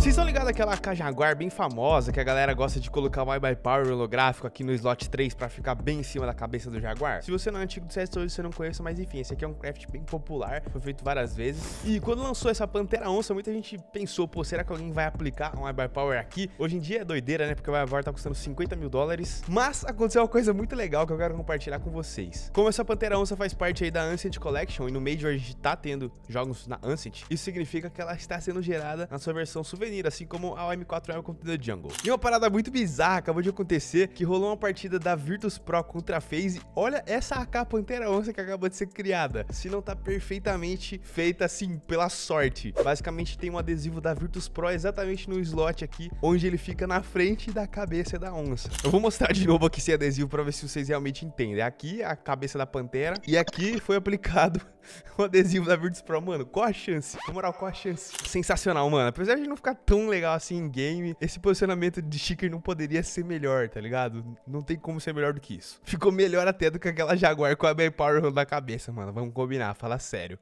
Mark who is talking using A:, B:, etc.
A: Vocês estão ligados àquela AK bem famosa que a galera gosta de colocar o by Power holográfico aqui no slot 3 para ficar bem em cima da cabeça do Jaguar? Se você não é antigo do CS, talvez você não conhece mas enfim, esse aqui é um craft bem popular, foi feito várias vezes. E quando lançou essa Pantera Onça, muita gente pensou, pô, será que alguém vai aplicar um by Power aqui? Hoje em dia é doideira, né? Porque o by Power tá custando 50 mil dólares. Mas aconteceu uma coisa muito legal que eu quero compartilhar com vocês. Como essa Pantera Onça faz parte aí da Ancient Collection e no Major a gente tá tendo jogos na Ancient, isso significa que ela está sendo gerada na sua versão subversão assim como a m 4 m contra The Jungle. E uma parada muito bizarra acabou de acontecer, que rolou uma partida da Virtus Pro contra a FaZe. Olha essa AK Pantera Onça que acabou de ser criada. Se não tá perfeitamente feita, assim, pela sorte. Basicamente tem um adesivo da Virtus Pro exatamente no slot aqui, onde ele fica na frente da cabeça da onça. Eu vou mostrar de novo aqui esse adesivo pra ver se vocês realmente entendem. Aqui é a cabeça da Pantera e aqui foi aplicado o adesivo da Virtus Pro, mano, qual a chance? Na moral, qual a chance? Sensacional, mano. Apesar de não ficar tão legal assim em game, esse posicionamento de Sticker não poderia ser melhor, tá ligado? Não tem como ser melhor do que isso. Ficou melhor até do que aquela Jaguar com a Bay Power na cabeça, mano. Vamos combinar, falar sério.